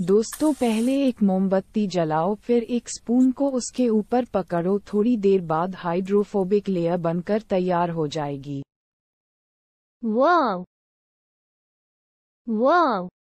दोस्तों पहले एक मोमबत्ती जलाओ फिर एक स्पून को उसके ऊपर पकड़ो थोड़ी देर बाद हाइड्रोफोबिक लेयर बनकर तैयार हो जाएगी वाह वाह